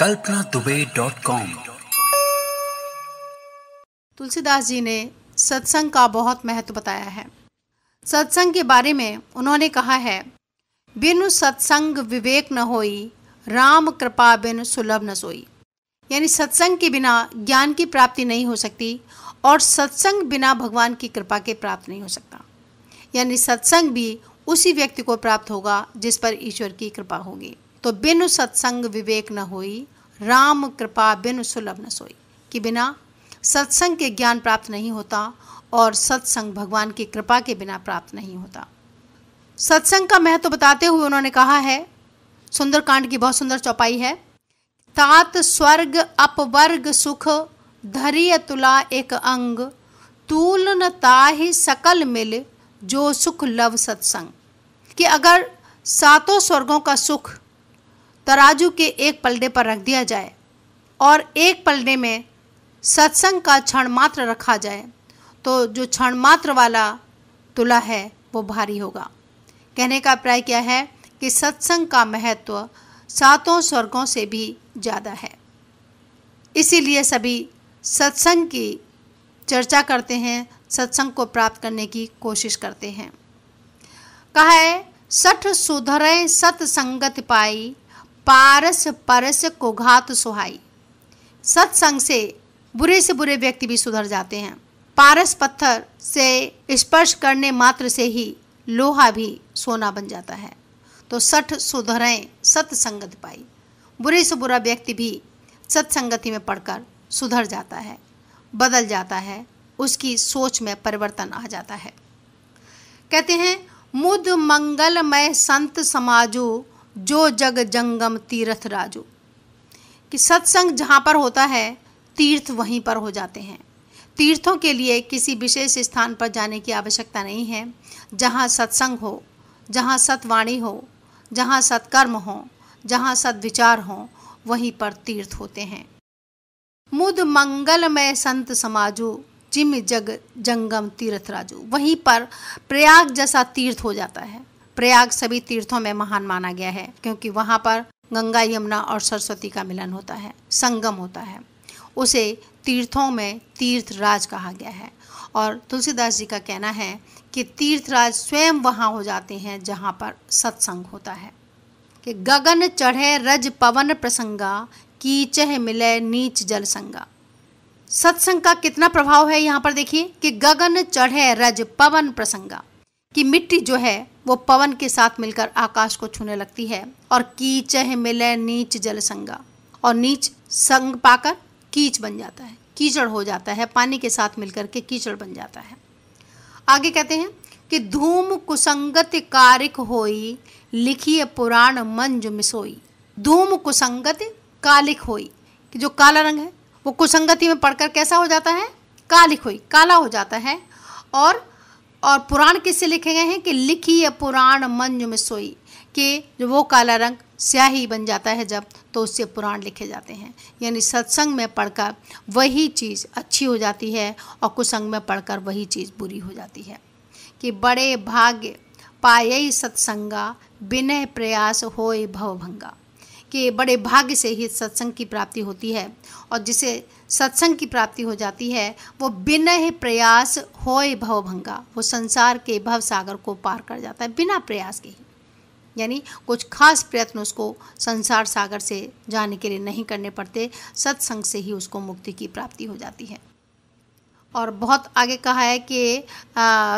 कल्पना Dubey dot com Tulsidas ji ने सत्संग का बहुत महत्व बताया है सत्संग के बारे में उन्होंने कहा है बिनु सत्संग विवेक न होई राम कृपा बिन सुलभ न सोई यानी सत्संग के बिना ज्ञान की प्राप्ति नहीं हो सकती और सत्संग बिना भगवान की कृपा के प्राप्त नहीं हो सकता यानी सत्संग भी उसी व्यक्ति को प्राप्त होगा जिस पर ईश्वर की कृपा होगी तो बिनु सत्संग विवेक न होई राम कृपा बिनु सुलभ न सोई कि बिना सत्संग के ज्ञान प्राप्त नहीं होता और सत्संग भगवान की कृपा के बिना प्राप्त नहीं होता सत्संग का महत्व तो बताते हुए उन्होंने कहा है सुंदरकांड की बहुत सुंदर चौपाई है तात स्वर्ग अपवर्ग सुख धरिय तुला एक अंग तूल न ताहि सकल मिल जो सुख लव सत्संग कि अगर सातों स्वर्गों का सुख तराजू तो के एक पलड़े पर रख दिया जाए और एक पलड़े में सत्संग का क्षण मात्र रखा जाए तो जो क्षण मात्र वाला तुला है वो भारी होगा कहने का प्राय क्या है कि सत्संग का महत्व सातों स्वर्गों से भी ज़्यादा है इसीलिए सभी सत्संग की चर्चा करते हैं सत्संग को प्राप्त करने की कोशिश करते हैं कहा है सठ सुधरें सतसंगत पाई पारस परस को घात सुहाई सत्संग से बुरे से बुरे व्यक्ति भी सुधर जाते हैं पारस पत्थर से स्पर्श करने मात्र से ही लोहा भी सोना बन जाता है तो सठ सुधरें सत्संगत पाई बुरे से बुरा व्यक्ति भी सत्संगति में पढ़कर सुधर जाता है बदल जाता है उसकी सोच में परिवर्तन आ जाता है कहते हैं मुद मंगलमय संत समाजो जो जग जंगम तीर्थ राजू कि सत्संग जहाँ पर होता है तीर्थ वहीं पर हो जाते हैं तीर्थों के लिए किसी विशेष स्थान पर जाने की आवश्यकता नहीं है जहाँ सत्संग हो जहाँ सतवाणी हो जहाँ सत्कर्म हो जहाँ सद्विचार हो वहीं पर तीर्थ होते हैं मुद मंगलमय संत समाजो जिम जग जंगम तीर्थ राजू वहीं पर प्रयाग जैसा तीर्थ हो जाता है प्रयाग सभी तीर्थों में महान माना गया है क्योंकि वहाँ पर गंगा यमुना और सरस्वती का मिलन होता है संगम होता है उसे तीर्थों में तीर्थराज कहा गया है और तुलसीदास जी का कहना है कि तीर्थराज स्वयं वहाँ हो जाते हैं जहाँ पर सत्संग होता है कि गगन चढ़े रज पवन प्रसंगा कीचह मिले नीच जल संगा सत्संग का कितना प्रभाव है यहाँ पर देखिए कि गगन चढ़े रज पवन प्रसंगा कि मिट्टी जो है वो पवन के साथ मिलकर आकाश को छूने लगती है और कीच मिले नीच जल संगा और नीच संग पाकर कीच बन जाता है कीचड़ हो जाता है पानी के साथ मिलकर के कीचड़ बन जाता है आगे कहते हैं कि धूम कुसंगत कारिक होई लिखिए पुराण मंज मिसोई धूम कुसंगत कालिक होई कि जो काला रंग है वो कुसंगति में पढ़कर कैसा हो जाता है कालिक होई काला हो जाता है और और पुराण किससे लिखे गए हैं कि है पुराण मंजु में सोई जो वो काला रंग स्याही बन जाता है जब तो उससे पुराण लिखे जाते हैं यानी सत्संग में पढ़कर वही चीज़ अच्छी हो जाती है और कुसंग में पढ़कर वही चीज़ बुरी हो जाती है कि बड़े भाग्य पाए सत्संगा बिना प्रयास होए भवभंगा के बड़े भाग्य से ही सत्संग की प्राप्ति होती है और जिसे सत्संग की प्राप्ति हो जाती है वो बिना ही प्रयास होए भवभंगा वो संसार के भव सागर को पार कर जाता है बिना प्रयास के ही यानी कुछ खास प्रयत्न उसको संसार सागर से जाने के लिए नहीं करने पड़ते सत्संग से ही उसको मुक्ति की प्राप्ति हो जाती है और बहुत आगे कहा है कि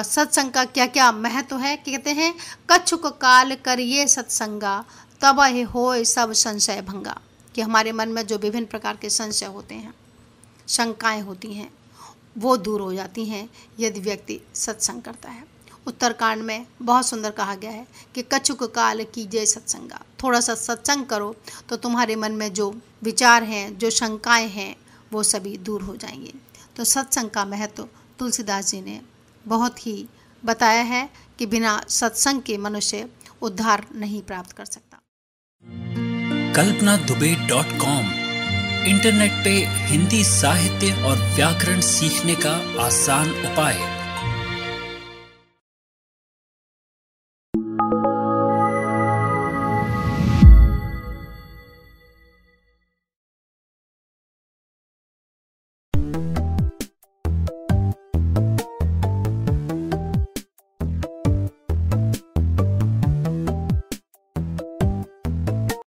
सत्संग का क्या क्या महत्व है कहते हैं कच्छुक काल करिए सत्संगा तब हो सब संशय भंगा कि हमारे मन में जो विभिन्न प्रकार के संशय होते हैं शंकाएं होती हैं वो दूर हो जाती हैं यदि व्यक्ति सत्संग करता है उत्तरकांड में बहुत सुंदर कहा गया है कि कछुक काल की जय सत्संगा थोड़ा सा सत्संग करो तो तुम्हारे मन में जो विचार हैं जो शंकाएं हैं वो सभी दूर हो जाएंगे तो सत्संग का महत्व तुलसीदास जी ने बहुत ही बताया है कि बिना सत्संग के मनुष्य उद्धार नहीं प्राप्त कर सकते Kalpana Dubey dot com internet पे हिंदी साहित्य और व्याकरण सीखने का आसान उपाय